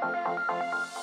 Thank you.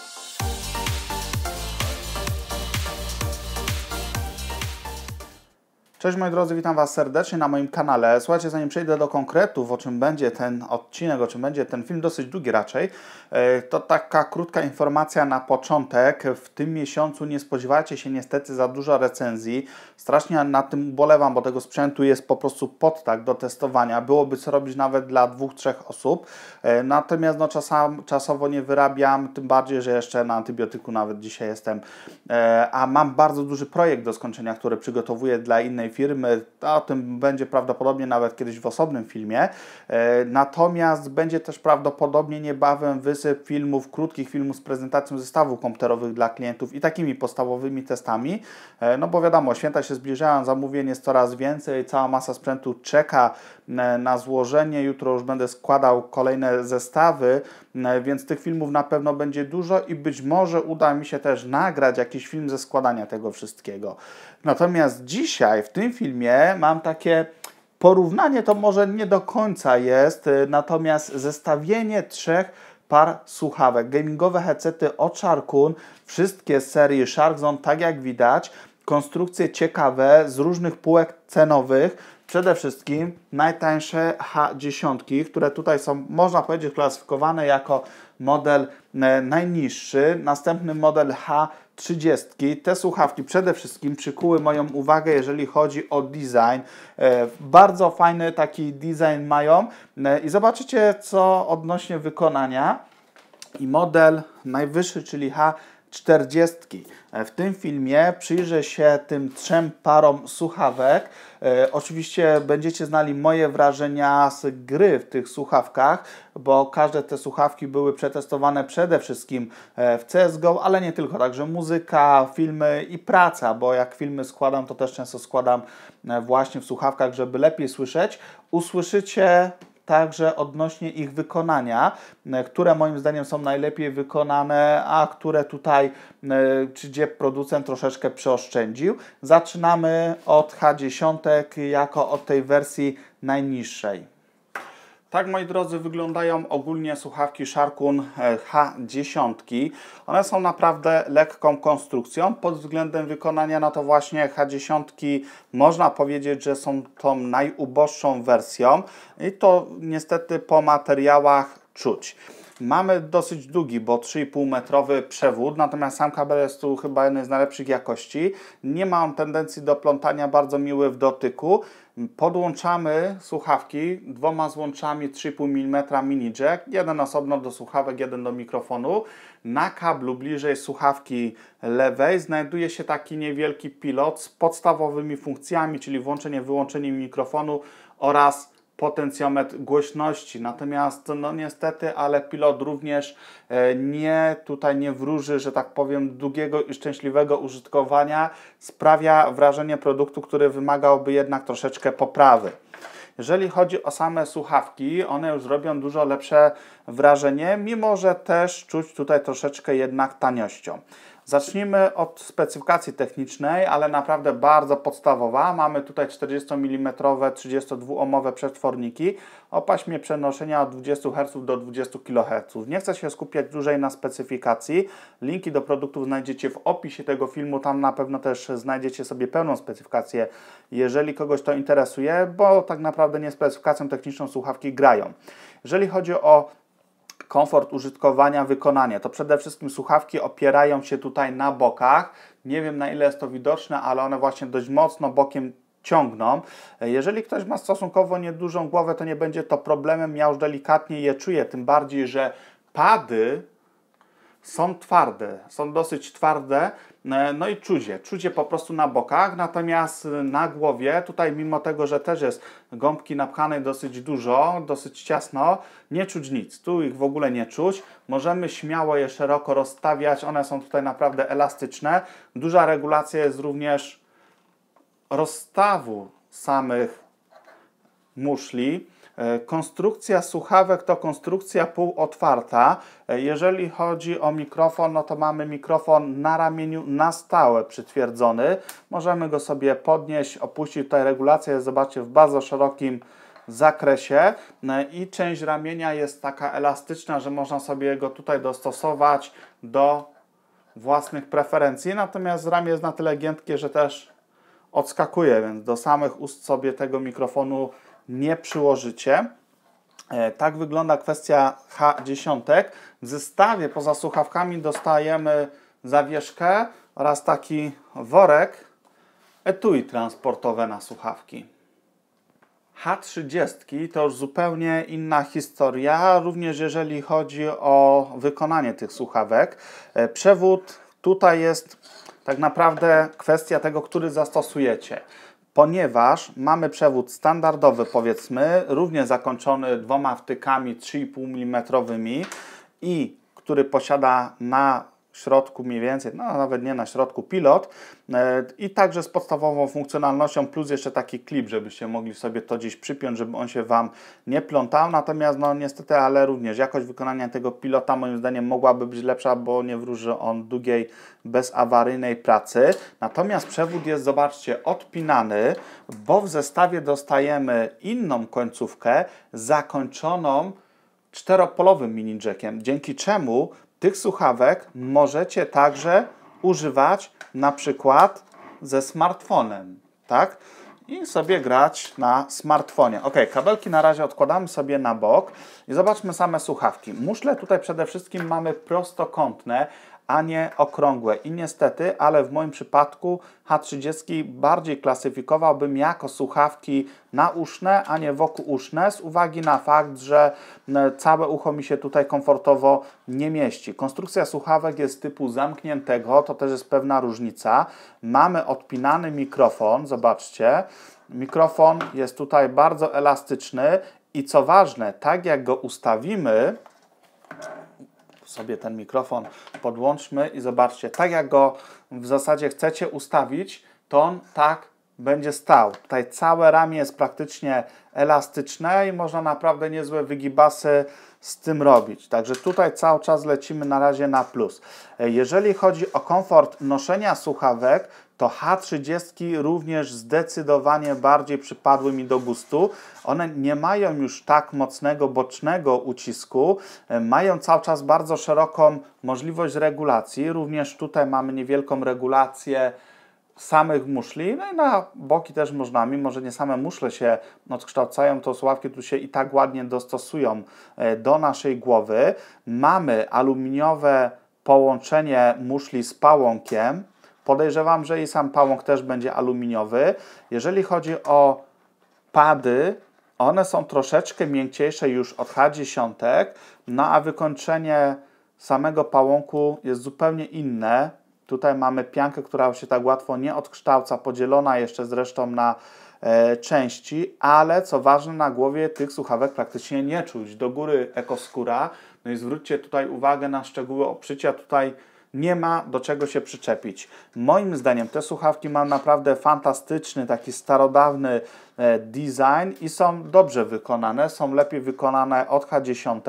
Cześć moi drodzy, witam Was serdecznie na moim kanale. Słuchajcie, zanim przejdę do konkretów, o czym będzie ten odcinek, o czym będzie ten film, dosyć długi raczej, e, to taka krótka informacja na początek. W tym miesiącu nie spodziewajcie się niestety za dużo recenzji. Strasznie na tym ubolewam, bo tego sprzętu jest po prostu pod tak do testowania. Byłoby co robić nawet dla dwóch, trzech osób. E, natomiast no, czasam, czasowo nie wyrabiam, tym bardziej, że jeszcze na antybiotyku nawet dzisiaj jestem. E, a mam bardzo duży projekt do skończenia, który przygotowuję dla innej firmy. O tym będzie prawdopodobnie nawet kiedyś w osobnym filmie. E, natomiast będzie też prawdopodobnie niebawem wysyp filmów, krótkich filmów z prezentacją zestawów komputerowych dla klientów i takimi podstawowymi testami. E, no bo wiadomo, święta się zbliżają, zamówień jest coraz więcej, cała masa sprzętu czeka E, na złożenie. Jutro już będę składał kolejne zestawy, e, więc tych filmów na pewno będzie dużo i być może uda mi się też nagrać jakiś film ze składania tego wszystkiego. Natomiast dzisiaj w tym filmie mam takie porównanie, to może nie do końca jest, e, natomiast zestawienie trzech par słuchawek. Gamingowe headsety od Sharkun, wszystkie z serii Shark Zone, tak jak widać, konstrukcje ciekawe z różnych półek cenowych, Przede wszystkim najtańsze H10, które tutaj są, można powiedzieć, klasyfikowane jako model e, najniższy. Następny model H30. Te słuchawki przede wszystkim przykuły moją uwagę, jeżeli chodzi o design. E, bardzo fajny taki design mają e, i zobaczycie, co odnośnie wykonania. I model najwyższy, czyli H czterdziestki. E, w tym filmie przyjrzę się tym trzem parom słuchawek. E, oczywiście będziecie znali moje wrażenia z gry w tych słuchawkach, bo każde te słuchawki były przetestowane przede wszystkim e, w CSGO, ale nie tylko, także muzyka, filmy i praca, bo jak filmy składam, to też często składam e, właśnie w słuchawkach, żeby lepiej słyszeć. Usłyszycie także odnośnie ich wykonania, e, które moim zdaniem są najlepiej wykonane, a które tutaj, e, czy gdzie producent troszeczkę przeoszczędził. Zaczynamy od H10 jako od tej wersji najniższej. Tak, moi drodzy, wyglądają ogólnie słuchawki Sharkun e, H10. One są naprawdę lekką konstrukcją. Pod względem wykonania na no to właśnie H10 można powiedzieć, że są tą najuboższą wersją i to niestety po materiałach czuć. Mamy dosyć długi, bo 3,5 metrowy przewód, natomiast sam kabel jest tu chyba jeden z najlepszych jakości. Nie ma on tendencji do plątania, bardzo miły w dotyku. Podłączamy słuchawki dwoma złączami 3,5 mm mini jack, jeden osobno do słuchawek, jeden do mikrofonu. Na kablu bliżej słuchawki lewej znajduje się taki niewielki pilot z podstawowymi funkcjami, czyli włączenie, wyłączenie mikrofonu oraz potencjometr głośności. Natomiast no niestety, ale pilot również e, nie tutaj nie wróży, że tak powiem, długiego i szczęśliwego użytkowania. Sprawia wrażenie produktu, który wymagałby jednak troszeczkę poprawy. Jeżeli chodzi o same słuchawki, one już zrobią dużo lepsze wrażenie, mimo że też czuć tutaj troszeczkę jednak taniością. Zacznijmy od specyfikacji technicznej, ale naprawdę bardzo podstawowa. Mamy tutaj 40 mm 32-ohmowe przetworniki o paśmie przenoszenia od 20 Hz do 20 kHz. Nie chcę się skupiać dłużej na specyfikacji. Linki do produktów znajdziecie w opisie tego filmu. Tam na pewno też znajdziecie sobie pełną specyfikację, jeżeli kogoś to interesuje, bo tak naprawdę nie specyfikacją techniczną słuchawki grają. Jeżeli chodzi o komfort użytkowania, wykonanie. To przede wszystkim słuchawki opierają się tutaj na bokach. Nie wiem na ile jest to widoczne, ale one właśnie dość mocno bokiem ciągną. Jeżeli ktoś ma stosunkowo niedużą głowę, to nie będzie to problemem. Ja już delikatnie je czuję, tym bardziej, że pady są twarde, są dosyć twarde, E, no i czudzie, czudzie po prostu na bokach, natomiast na głowie, tutaj mimo tego, że też jest gąbki napchanej dosyć dużo, dosyć ciasno, nie czuć nic, tu ich w ogóle nie czuć. Możemy śmiało je szeroko rozstawiać, one są tutaj naprawdę elastyczne. Duża regulacja jest również rozstawu samych muszli. E, konstrukcja słuchawek to konstrukcja półotwarta. E, jeżeli chodzi o mikrofon, no to mamy mikrofon na ramieniu na stałe przytwierdzony. Możemy go sobie podnieść, opuścić. Tutaj regulacja jest, zobaczcie, w bardzo szerokim zakresie e, i część ramienia jest taka elastyczna, że można sobie go tutaj dostosować do własnych preferencji. Natomiast ramię jest na tyle giętkie, że też odskakuje, więc do samych ust sobie tego mikrofonu nie przyłożycie. E, tak wygląda kwestia H10. W zestawie poza słuchawkami dostajemy zawieszkę oraz taki worek etui transportowe na słuchawki. H30 to już zupełnie inna historia, również jeżeli chodzi o wykonanie tych słuchawek. E, przewód tutaj jest tak naprawdę kwestia tego, który zastosujecie ponieważ mamy przewód standardowy, powiedzmy, również zakończony dwoma wtykami 3,5 mm i który posiada na środku mniej więcej, no nawet nie na środku, pilot e, i także z podstawową funkcjonalnością plus jeszcze taki klip, żebyście mogli sobie to gdzieś przypiąć, żeby on się Wam nie plątał, natomiast no niestety, ale również jakość wykonania tego pilota moim zdaniem mogłaby być lepsza, bo nie wróży on długiej, bezawaryjnej pracy. Natomiast przewód jest, zobaczcie, odpinany, bo w zestawie dostajemy inną końcówkę zakończoną czteropolowym mini jackiem, dzięki czemu tych słuchawek możecie także używać na przykład ze smartfonem, tak? I sobie grać na smartfonie. Ok, kabelki na razie odkładamy sobie na bok i zobaczmy same słuchawki. Muszle tutaj przede wszystkim mamy prostokątne, a nie okrągłe. I niestety, ale w moim przypadku H30 bardziej klasyfikowałbym jako słuchawki nauszne, a nie wokół uszne, z uwagi na fakt, że całe ucho mi się tutaj komfortowo nie mieści. Konstrukcja słuchawek jest typu zamkniętego, to też jest pewna różnica. Mamy odpinany mikrofon, zobaczcie. Mikrofon jest tutaj bardzo elastyczny i co ważne, tak jak go ustawimy, sobie ten mikrofon podłączmy i zobaczcie, tak jak go w zasadzie chcecie ustawić, to on tak będzie stał. Tutaj całe ramię jest praktycznie elastyczne i można naprawdę niezłe wygibasy z tym robić. Także tutaj cały czas lecimy na razie na plus. E, jeżeli chodzi o komfort noszenia słuchawek, to H30 również zdecydowanie bardziej przypadły mi do gustu. One nie mają już tak mocnego bocznego ucisku, e, mają cały czas bardzo szeroką możliwość regulacji. Również tutaj mamy niewielką regulację samych muszli, no i na boki też można, mimo że nie same muszle się odkształcają, to sławki tu się i tak ładnie dostosują e, do naszej głowy. Mamy aluminiowe połączenie muszli z pałąkiem, Podejrzewam, że i sam pałąk też będzie aluminiowy. Jeżeli chodzi o pady, one są troszeczkę miękciejsze już od H10, no a wykończenie samego pałąku jest zupełnie inne. Tutaj mamy piankę, która się tak łatwo nie odkształca, podzielona jeszcze zresztą na e, części, ale co ważne, na głowie tych słuchawek praktycznie nie czuć. Do góry ekoskóra. No i zwróćcie tutaj uwagę na szczegóły obszycia. Tutaj nie ma do czego się przyczepić. Moim zdaniem te słuchawki mają naprawdę fantastyczny, taki starodawny e, design i są dobrze wykonane, są lepiej wykonane od H10.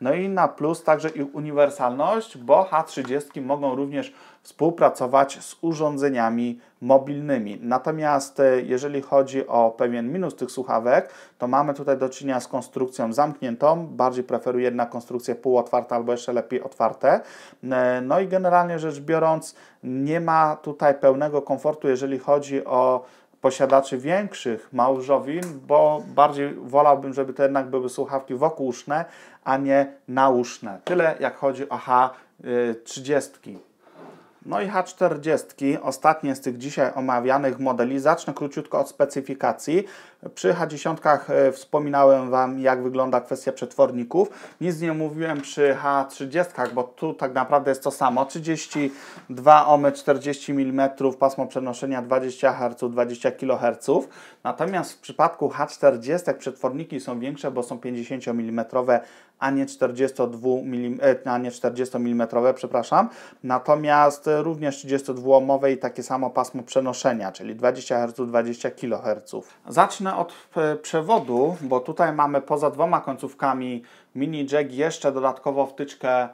No i na plus także ich uniwersalność, bo H30 mogą również współpracować z urządzeniami mobilnymi. Natomiast e, jeżeli chodzi o pewien minus tych słuchawek, to mamy tutaj do czynienia z konstrukcją zamkniętą. Bardziej preferuję jednak konstrukcję półotwarte albo jeszcze lepiej otwarte. E, no i generalnie rzecz biorąc nie ma tutaj pełnego komfortu, jeżeli chodzi o posiadaczy większych małżowin, bo bardziej wolałbym, żeby to jednak były słuchawki wokółuszne, a nie nauszne. Tyle jak chodzi o H30. E, no i H40, ostatnie z tych dzisiaj omawianych modeli. Zacznę króciutko od specyfikacji. Przy H10 e, wspominałem Wam, jak wygląda kwestia przetworników. Nic nie mówiłem przy H30, bo tu tak naprawdę jest to samo. 32 ohmy, 40 mm, pasmo przenoszenia 20 Hz, 20 kHz. Natomiast w przypadku H40 przetworniki są większe, bo są 50 mm, a nie 42 mm, e, a nie 40 mm, przepraszam. Natomiast e, również 32 ohmowe i takie samo pasmo przenoszenia, czyli 20 Hz, 20 kHz. Zacznę zacznę od e, przewodu, bo tutaj mamy poza dwoma końcówkami mini jack jeszcze dodatkowo wtyczkę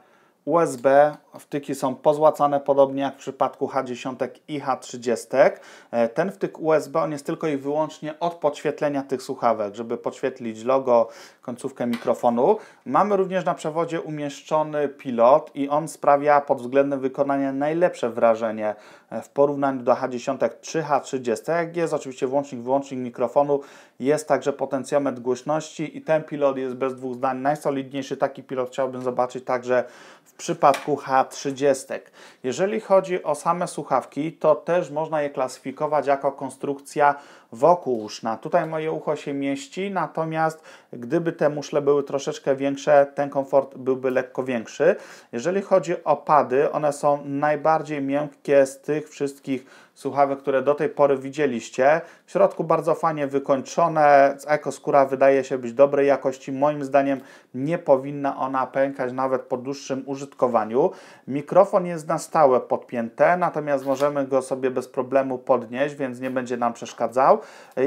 USB. Wtyki są pozłacane podobnie jak w przypadku H10 i H30. E, ten wtyk USB on jest tylko i wyłącznie od podświetlenia tych słuchawek, żeby podświetlić logo, końcówkę mikrofonu. Mamy również na przewodzie umieszczony pilot i on sprawia pod względem wykonania najlepsze wrażenie e, w porównaniu do H10 3H30. Jak jest oczywiście włącznik, wyłącznik mikrofonu, jest także potencjometr głośności i ten pilot jest bez dwóch zdań najsolidniejszy. Taki pilot chciałbym zobaczyć także w przypadku H30. Jeżeli chodzi o same słuchawki, to też można je klasyfikować jako konstrukcja wokół uszna. Tutaj moje ucho się mieści, natomiast gdyby te muszle były troszeczkę większe, ten komfort byłby lekko większy. Jeżeli chodzi o pady, one są najbardziej miękkie z tych wszystkich słuchawek, które do tej pory widzieliście. W środku bardzo fajnie wykończone, ekoskóra wydaje się być dobrej jakości. Moim zdaniem nie powinna ona pękać nawet po dłuższym użytkowaniu. Mikrofon jest na stałe podpięty, natomiast możemy go sobie bez problemu podnieść, więc nie będzie nam przeszkadzał.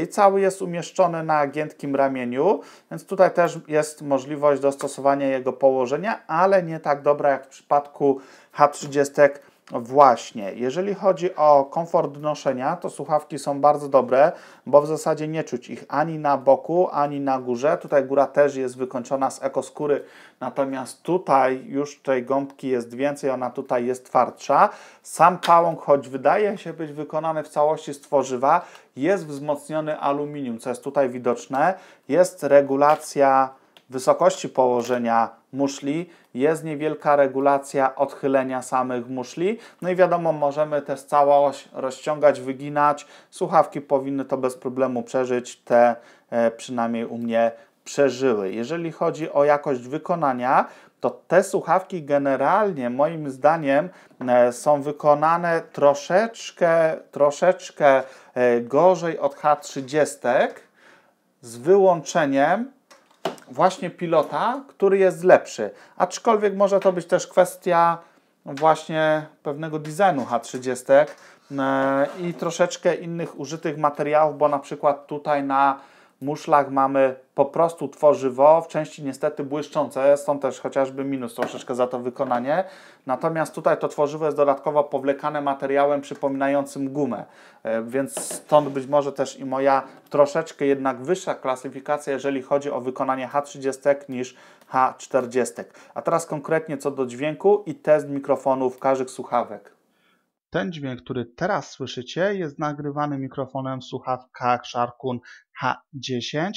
I cały jest umieszczony na giętkim ramieniu, więc tutaj też jest możliwość dostosowania jego położenia, ale nie tak dobra jak w przypadku H30 no właśnie, jeżeli chodzi o komfort noszenia, to słuchawki są bardzo dobre, bo w zasadzie nie czuć ich ani na boku, ani na górze. Tutaj góra też jest wykończona z ekoskóry, natomiast tutaj już tej gąbki jest więcej, ona tutaj jest twardsza. Sam pałąk, choć wydaje się być wykonany w całości z tworzywa, jest wzmocniony aluminium, co jest tutaj widoczne. Jest regulacja wysokości położenia muszli, jest niewielka regulacja odchylenia samych muszli. No i wiadomo, możemy też całość rozciągać, wyginać. Słuchawki powinny to bez problemu przeżyć, te e, przynajmniej u mnie przeżyły. Jeżeli chodzi o jakość wykonania, to te słuchawki generalnie moim zdaniem e, są wykonane troszeczkę, troszeczkę e, gorzej od H30 z wyłączeniem właśnie pilota, który jest lepszy. Aczkolwiek może to być też kwestia właśnie pewnego designu H30 e, i troszeczkę innych użytych materiałów, bo na przykład tutaj na muszlach mamy po prostu tworzywo, w części niestety błyszczące, stąd też chociażby minus troszeczkę za to wykonanie. Natomiast tutaj to tworzywo jest dodatkowo powlekane materiałem przypominającym gumę, e, więc stąd być może też i moja troszeczkę jednak wyższa klasyfikacja, jeżeli chodzi o wykonanie H30 niż H40. A teraz konkretnie co do dźwięku i test mikrofonów każdych słuchawek. Ten dźwięk, który teraz słyszycie, jest nagrywany mikrofonem w słuchawkach Sharkun H10.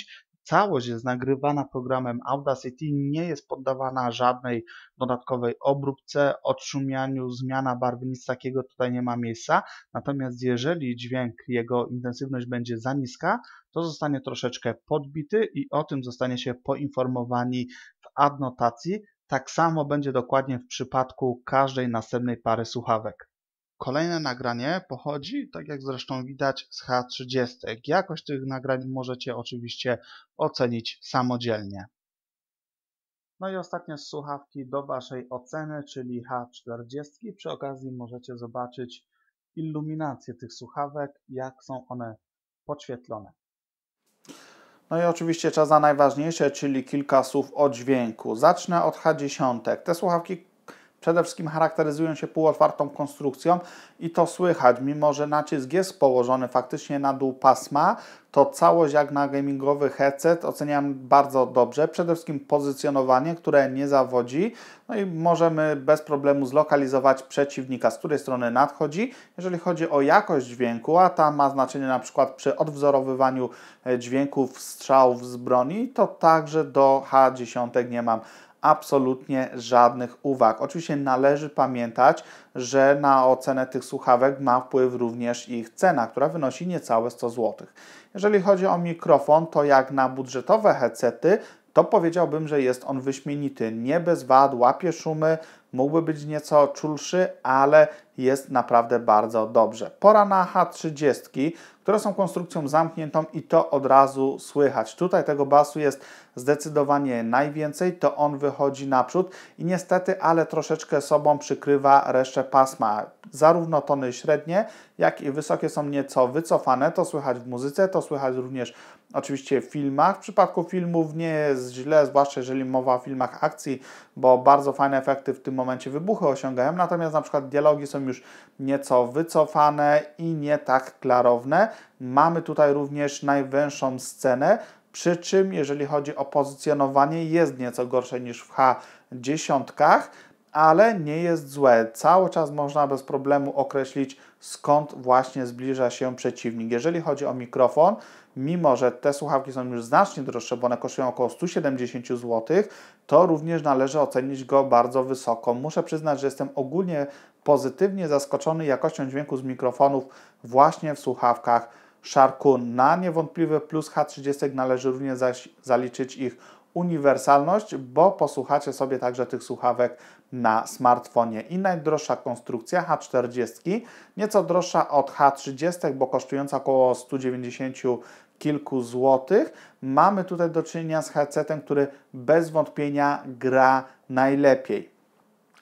Całość jest nagrywana programem Audacity, nie jest poddawana żadnej dodatkowej obróbce, odszumianiu, zmiana barwy, nic takiego tutaj nie ma miejsca. Natomiast jeżeli dźwięk, jego intensywność będzie za niska, to zostanie troszeczkę podbity i o tym zostaniecie poinformowani w adnotacji. Tak samo będzie dokładnie w przypadku każdej następnej pary słuchawek. Kolejne nagranie pochodzi, tak jak zresztą widać, z H30. Jakość tych nagrań możecie oczywiście ocenić samodzielnie. No i ostatnie słuchawki do Waszej oceny, czyli H40. Przy okazji możecie zobaczyć iluminację tych słuchawek, jak są one podświetlone. No i oczywiście czas na najważniejsze, czyli kilka słów o dźwięku. Zacznę od H10. Te słuchawki Przede wszystkim charakteryzują się półotwartą konstrukcją i to słychać, mimo że nacisk jest położony faktycznie na dół pasma, to całość jak na gamingowy headset oceniam bardzo dobrze. Przede wszystkim pozycjonowanie, które nie zawodzi. No i możemy bez problemu zlokalizować przeciwnika, z której strony nadchodzi. Jeżeli chodzi o jakość dźwięku, a ta ma znaczenie na przykład przy odwzorowywaniu e, dźwięków strzałów z broni, to także do H10 nie mam absolutnie żadnych uwag. Oczywiście należy pamiętać, że na ocenę tych słuchawek ma wpływ również ich cena, która wynosi niecałe 100 złotych. Jeżeli chodzi o mikrofon, to jak na budżetowe headsety, to powiedziałbym, że jest on wyśmienity. Nie bez wad, łapie szumy, mógłby być nieco czulszy, ale jest naprawdę bardzo dobrze. Pora na H30, które są konstrukcją zamkniętą i to od razu słychać. Tutaj tego basu jest zdecydowanie najwięcej, to on wychodzi naprzód i niestety, ale troszeczkę sobą przykrywa resztę pasma. Zarówno tony średnie, jak i wysokie są nieco wycofane, to słychać w muzyce, to słychać również oczywiście w filmach. W przypadku filmów nie jest źle, zwłaszcza jeżeli mowa o filmach akcji, bo bardzo fajne efekty w tym momencie wybuchy osiągają, natomiast na przykład dialogi są już już nieco wycofane i nie tak klarowne. Mamy tutaj również najwęższą scenę, przy czym jeżeli chodzi o pozycjonowanie jest nieco gorsze niż w H10, ale nie jest złe. Cały czas można bez problemu określić skąd właśnie zbliża się przeciwnik. Jeżeli chodzi o mikrofon, mimo że te słuchawki są już znacznie droższe, bo one kosztują około 170 zł, to również należy ocenić go bardzo wysoko. Muszę przyznać, że jestem ogólnie pozytywnie zaskoczony jakością dźwięku z mikrofonów właśnie w słuchawkach Sharku. Na niewątpliwy plus H30 należy również zaliczyć ich uniwersalność, bo posłuchacie sobie także tych słuchawek na smartfonie. I najdroższa konstrukcja H40, nieco droższa od H30, bo kosztująca około 190 kilku złotych. Mamy tutaj do czynienia z headsetem, który bez wątpienia gra najlepiej.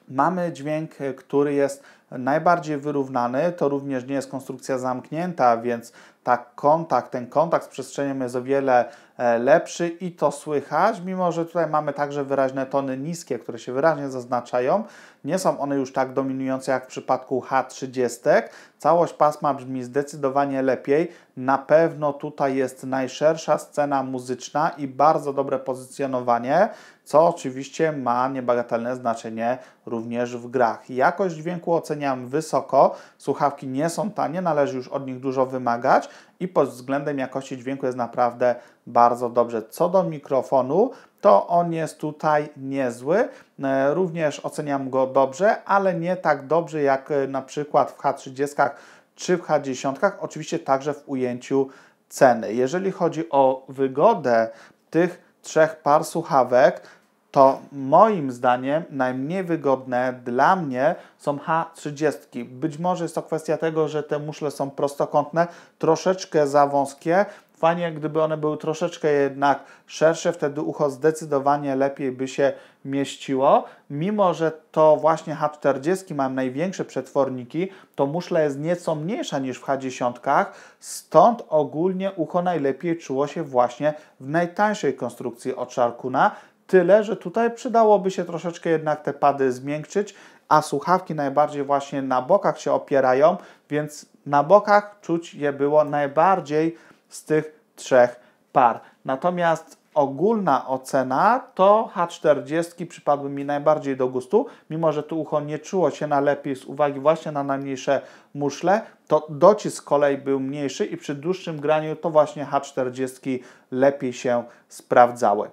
Mamy dźwięk, który jest najbardziej wyrównany. To również nie jest konstrukcja zamknięta, więc tak kontakt, ten kontakt z przestrzenią jest o wiele e, lepszy i to słychać, mimo że tutaj mamy także wyraźne tony niskie, które się wyraźnie zaznaczają. Nie są one już tak dominujące jak w przypadku H30. Całość pasma brzmi zdecydowanie lepiej. Na pewno tutaj jest najszersza scena muzyczna i bardzo dobre pozycjonowanie co oczywiście ma niebagatelne znaczenie również w grach. Jakość dźwięku oceniam wysoko, słuchawki nie są tanie, należy już od nich dużo wymagać i pod względem jakości dźwięku jest naprawdę bardzo dobrze. Co do mikrofonu, to on jest tutaj niezły. E, również oceniam go dobrze, ale nie tak dobrze jak e, na przykład w H30 czy w H10, oczywiście także w ujęciu ceny. Jeżeli chodzi o wygodę tych trzech par słuchawek, to moim zdaniem najmniej wygodne dla mnie są H30. Być może jest to kwestia tego, że te muszle są prostokątne, troszeczkę za wąskie. Fajnie, gdyby one były troszeczkę jednak szersze, wtedy ucho zdecydowanie lepiej by się mieściło. Mimo, że to właśnie H40 mam największe przetworniki, to muszla jest nieco mniejsza niż w H10, stąd ogólnie ucho najlepiej czuło się właśnie w najtańszej konstrukcji od Sharkuna, Tyle, że tutaj przydałoby się troszeczkę jednak te pady zmiękczyć, a słuchawki najbardziej właśnie na bokach się opierają, więc na bokach czuć je było najbardziej z tych trzech par. Natomiast ogólna ocena to H40 przypadły mi najbardziej do gustu, mimo że tu ucho nie czuło się najlepiej z uwagi właśnie na najmniejsze muszle, to docisk z kolei był mniejszy i przy dłuższym graniu to właśnie H40 lepiej się sprawdzały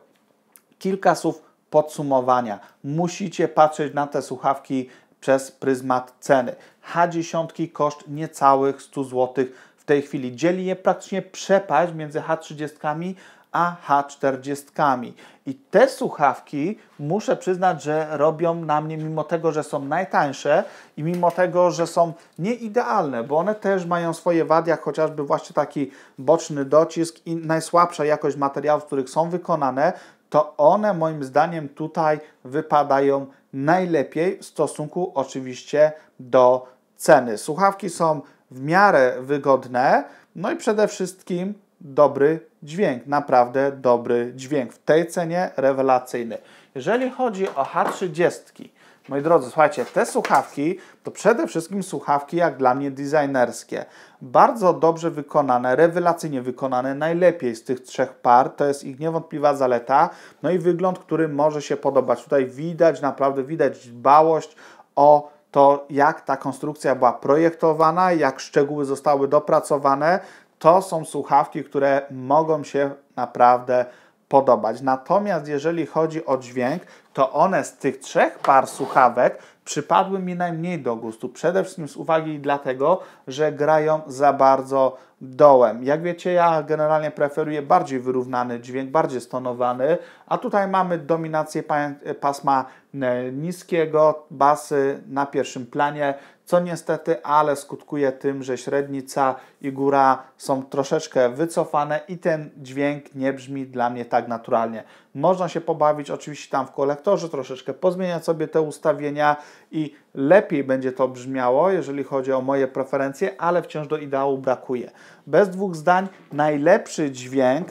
kilka słów podsumowania. Musicie patrzeć na te słuchawki przez pryzmat ceny. H10 koszt niecałych 100 zł w tej chwili. Dzieli je praktycznie przepaść między H30 a H40. I te słuchawki muszę przyznać, że robią na mnie, mimo tego, że są najtańsze i mimo tego, że są nieidealne, bo one też mają swoje wady, jak chociażby właśnie taki boczny docisk i najsłabsza jakość materiałów, z których są wykonane, to one moim zdaniem tutaj wypadają najlepiej w stosunku oczywiście do ceny. Słuchawki są w miarę wygodne, no i przede wszystkim dobry dźwięk, naprawdę dobry dźwięk. W tej cenie rewelacyjny. Jeżeli chodzi o H30, Moi drodzy, słuchajcie, te słuchawki to przede wszystkim słuchawki jak dla mnie designerskie. Bardzo dobrze wykonane, rewelacyjnie wykonane, najlepiej z tych trzech par, to jest ich niewątpliwa zaleta. No i wygląd, który może się podobać. Tutaj widać, naprawdę widać dbałość o to, jak ta konstrukcja była projektowana, jak szczegóły zostały dopracowane. To są słuchawki, które mogą się naprawdę podobać. Natomiast jeżeli chodzi o dźwięk, to one z tych trzech par słuchawek przypadły mi najmniej do gustu. Przede wszystkim z uwagi dlatego, że grają za bardzo dołem. Jak wiecie, ja generalnie preferuję bardziej wyrównany dźwięk, bardziej stonowany, a tutaj mamy dominację e, pasma E, niskiego, basy na pierwszym planie, co niestety, ale skutkuje tym, że średnica i góra są troszeczkę wycofane i ten dźwięk nie brzmi dla mnie tak naturalnie. Można się pobawić oczywiście tam w kolektorze, troszeczkę pozmieniać sobie te ustawienia i lepiej będzie to brzmiało, jeżeli chodzi o moje preferencje, ale wciąż do ideału brakuje. Bez dwóch zdań najlepszy dźwięk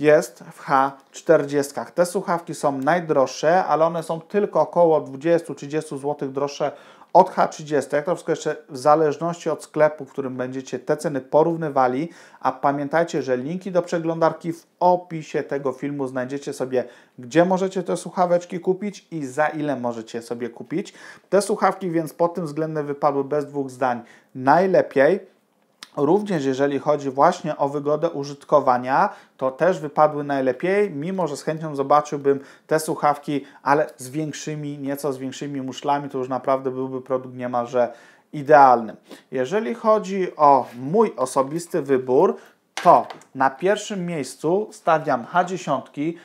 jest w H40. Te słuchawki są najdroższe, ale one są tylko około 20-30 zł droższe od H30. Jak to wszystko jeszcze w zależności od sklepu, w którym będziecie te ceny porównywali, a pamiętajcie, że linki do przeglądarki w opisie tego filmu znajdziecie sobie, gdzie możecie te słuchaweczki kupić i za ile możecie sobie kupić. Te słuchawki więc pod tym względem wypadły bez dwóch zdań najlepiej. Również jeżeli chodzi właśnie o wygodę użytkowania, to też wypadły najlepiej, mimo że z chęcią zobaczyłbym te słuchawki, ale z większymi, nieco z większymi muszlami, to już naprawdę byłby produkt niemalże idealny. Jeżeli chodzi o mój osobisty wybór, to na pierwszym miejscu stawiam H10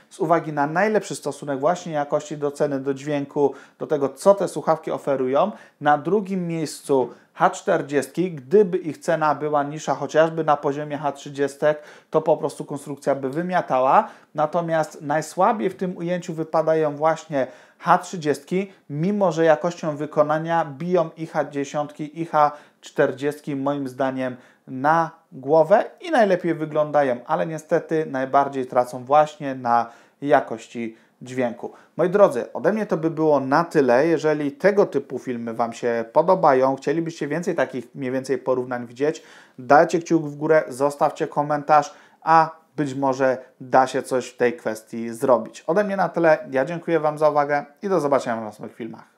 z uwagi na najlepszy stosunek właśnie jakości do ceny, do dźwięku, do tego co te słuchawki oferują. Na drugim miejscu H40, gdyby ich cena była niższa chociażby na poziomie H30, to po prostu konstrukcja by wymiatała. Natomiast najsłabiej w tym ujęciu wypadają właśnie H30, mimo że jakością wykonania biją i H10 i H40 moim zdaniem na głowę i najlepiej wyglądają, ale niestety najbardziej tracą właśnie na jakości dźwięku. Moi drodzy, ode mnie to by było na tyle. Jeżeli tego typu filmy Wam się podobają, chcielibyście więcej takich mniej więcej porównań widzieć, dajcie kciuk w górę, zostawcie komentarz, a być może da się coś w tej kwestii zrobić. Ode mnie na tyle. Ja dziękuję Wam za uwagę i do zobaczenia w następnych filmach.